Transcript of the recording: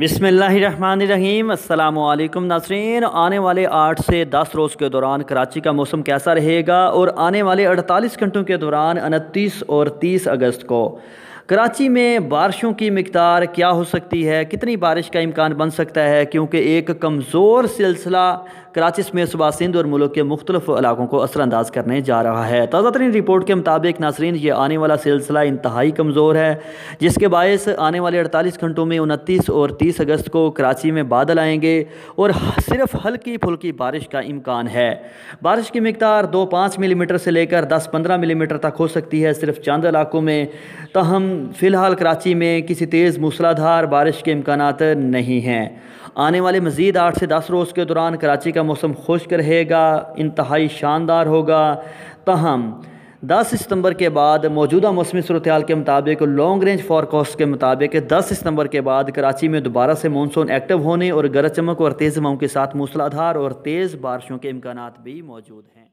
बिसमीम अल्लाम नासरीन आने वाले आठ से दस रोज़ के दौरान कराची का मौसम कैसा रहेगा और आने वाले अड़तालीस घंटों के दौरान उनतीस और तीस अगस्त को कराची में बारिशों की मकदार क्या हो सकती है कितनी बारिश का इम्कान बन सकता है क्योंकि एक कमज़ोर सिलसिला कराची समेत सुबह सिंध और मुल्क के मुख्तलिफ इलाकों को असरानंदाज करने जा रहा है ताज़ा तरीन रिपोर्ट के मुताबिक नासरीन ये आने वाला सिलसिला इंतहाई कमज़ोर है जिसके बायस आने वाले अड़तालीस घंटों में उनतीस और तीस अगस्त को कराची में बादल आएंगे और सिर्फ हल्की फुल्की बारिश का इम्कान है बारिश की मकदार दो पाँच मिलीमीटर से लेकर दस पंद्रह मिलीमीटर तक हो सकती है सिर्फ चंद इलाकों में तहम फ़िलहाल कराची में किसी तेज़ मूसलाधार बारिश के इम्कान नहीं हैं आने वाले मज़ीद आठ से दस रोज़ के दौरान कराची का मौसम खुश्क रहेगा इंतहाई शानदार होगा तहम 10 सितंबर के बाद मौजूदा मौसमी सूरत के मुताबिक लॉन्ग रेंज फॉरकास्ट के मुताबिक 10 सितंबर के बाद कराची में दोबारा से मानसून एक्टिव होने और गरज चमक और तेज़ हवाओं के साथ मूसलाधार और तेज़ बारिशों के इम्कान भी मौजूद हैं